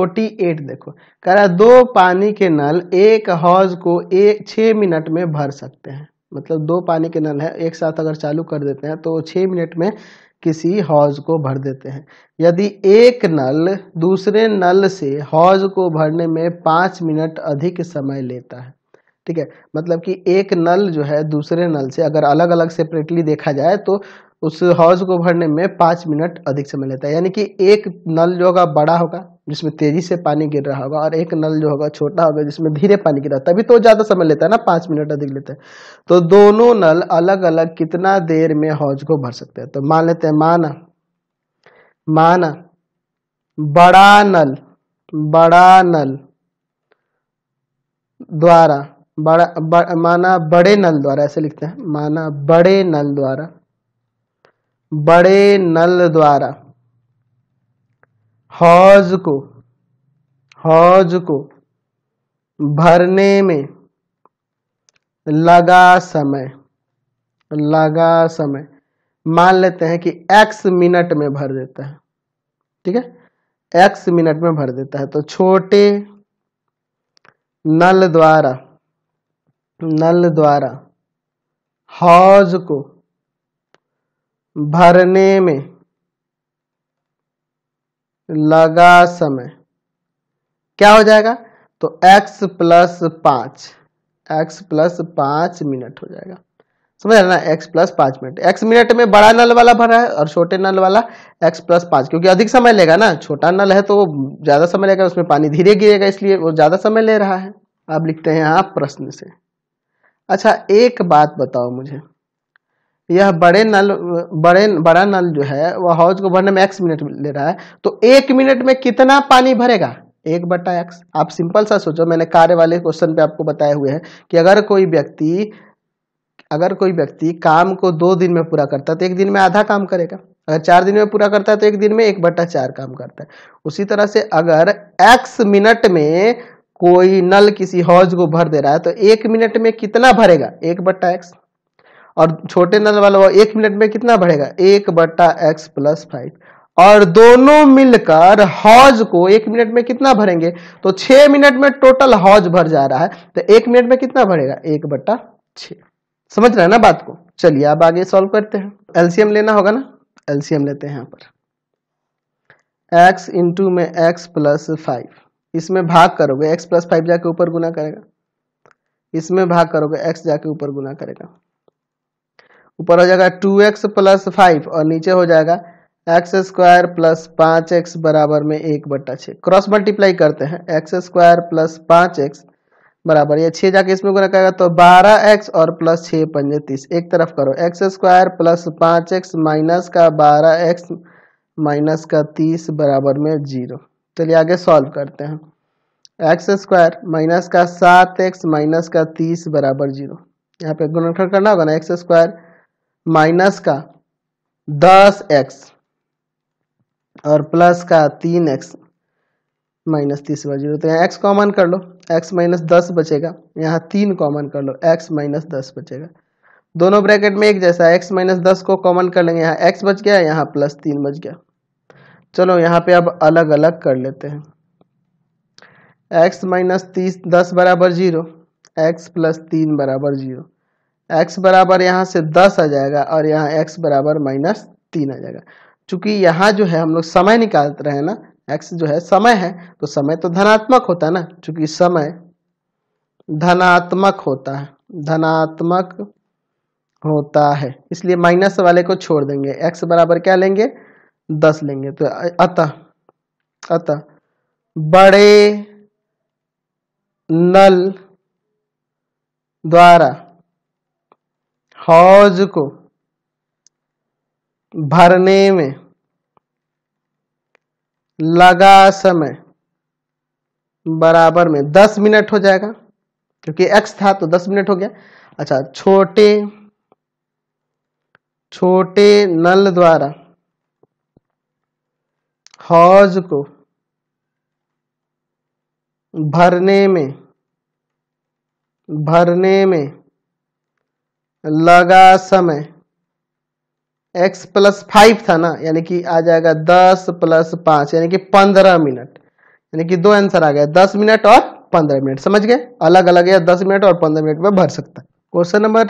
48 देखो कह रहा है दो पानी के नल एक हौज को एक छ मिनट में भर सकते हैं मतलब दो पानी के नल है एक साथ अगर चालू कर देते हैं तो छ मिनट में किसी हौज को भर देते हैं यदि एक नल दूसरे नल से हौज को भरने में पांच मिनट अधिक समय लेता है ठीक है मतलब कि एक नल जो है दूसरे नल से अगर अलग अलग सेपरेटली देखा जाए तो उस हौज को भरने में पाँच मिनट अधिक समय लेता है यानी कि एक नल जो होगा बड़ा होगा जिसमें तेजी से पानी गिर रहा होगा और एक नल जो होगा छोटा होगा जिसमें धीरे पानी गिर रहा तभी तो ज़्यादा समय लेता है ना पाँच मिनट अधिक लेता है तो दोनों नल अलग अलग कितना देर में हौज को भर सकते हैं तो मान लेते हैं माना माना बड़ा नल बड़ा नल द्वारा बड़ा बड़, माना बड़े नल द्वारा ऐसे लिखते हैं माना बड़े नल द्वारा बड़े नल द्वारा हौज को हौज को भरने में लगा समय लगा समय मान लेते हैं कि x मिनट में भर देता है ठीक है x मिनट में भर देता है तो छोटे नल द्वारा नल द्वारा हौज को भरने में लगा समय क्या हो जाएगा तो x प्लस पांच एक्स प्लस पांच मिनट हो जाएगा समझ ना x प्लस पांच मिनट x मिनट में बड़ा नल वाला भरा है और छोटे नल वाला x प्लस पांच क्योंकि अधिक समय लेगा ना छोटा नल है तो ज़्यादा समय लेगा उसमें पानी धीरे गिरेगा इसलिए वो ज़्यादा समय ले रहा है आप लिखते हैं आप प्रश्न से अच्छा एक बात बताओ मुझे यह बड़े नल बड़े बड़ा नल जो है वह हौज को भरने में एक्स मिनट ले रहा है तो एक मिनट में कितना पानी भरेगा एक बटा एक्स आप सिंपल सा सोचो मैंने कार्य वाले क्वेश्चन पे आपको बताए हुए हैं कि अगर कोई व्यक्ति अगर कोई व्यक्ति काम को दो दिन में पूरा करता है तो एक दिन में आधा काम करेगा अगर चार दिन में पूरा करता है तो एक दिन में एक बटा चार काम करता है उसी तरह से अगर एक्स मिनट में कोई नल किसी हौज को भर दे रहा है तो एक मिनट में कितना भरेगा एक बट्टा एक्स और छोटे नल वाला वो एक मिनट में कितना बढ़ेगा एक बट्टा एक्स प्लस फाइव और दोनों मिलकर हौज को एक मिनट में कितना भरेंगे तो छह मिनट में टोटल हौज भर जा रहा है तो एक मिनट में कितना भरेगा एक बट्टा छ समझ रहे हैं ना बात को चलिए अब आगे सॉल्व करते हैं एलसीएम लेना होगा ना एलसीएम लेते हैं यहां पर एक्स इंटू में एक्स प्लस फाइव इसमें भाग करोगे एक्स प्लस फाइव जाके ऊपर गुना करेगा इसमें भाग करोगे एक्स जाके ऊपर गुना करेगा ऊपर हो जाएगा टू एक्स प्लस फाइव और नीचे हो जाएगा एक्स स्क्वायर प्लस पाँच एक्स बराबर में एक बट्टा छः क्रॉस मल्टीप्लाई करते हैं एक्स स्क्वायर प्लस पाँच एक्स बराबर ये छः जाके इसमें गुना करेगा तो बारह एक्स और प्लस छः पंजे तीस एक तरफ करो एक्स स्क्वायर प्लस पाँच एक्स माइनस का बारह एक्स माइनस का तीस बराबर में जीरो चलिए आगे सॉल्व करते हैं एक्स स्क्वायर माइनस का सात एक्स माइनस का तीस बराबर जीरो यहाँ पे गुणनखंड करना होगा ना एक्स स्क्वायर माइनस का दस एक्स और प्लस का तीन एक्स माइनस तीस बार जीरो तो यहाँ एक्स कॉमन कर लो एक्स माइनस दस बचेगा यहाँ तीन कॉमन कर लो एक्स माइनस दस बचेगा दोनों ब्रैकेट में एक जैसा एक्स माइनस दस को कॉमन कर लेंगे यहाँ एक्स बच गया यहाँ प्लस तीन बच गया चलो यहाँ पे अब अलग अलग कर लेते हैं एक्स माइनस तीस दस बराबर जीरो एक्स प्लस तीन बराबर जीरो एक्स बराबर यहाँ से दस आ जाएगा और यहाँ एक्स बराबर माइनस तीन आ जाएगा चूंकि यहाँ जो है हम लोग समय निकाल रहे हैं ना एक्स जो है समय है तो समय तो धनात्मक होता है ना चूंकि समय धनात्मक होता है धनात्मक होता है इसलिए माइनस वाले को छोड़ देंगे एक्स बराबर क्या लेंगे दस लेंगे तो अतः अतः बड़े नल द्वारा हौज को भरने में लगा समय बराबर में दस मिनट हो जाएगा क्योंकि एक्स था तो दस मिनट हो गया अच्छा छोटे छोटे नल द्वारा हौज को भरने में भरने में लगा समय x प्लस फाइव था ना यानी कि आ जाएगा दस प्लस पांच यानी कि पंद्रह मिनट यानी कि दो आंसर आ गया दस मिनट और पंद्रह मिनट समझ गए अलग अलग या दस मिनट और पंद्रह मिनट में भर सकता है क्वेश्चन नंबर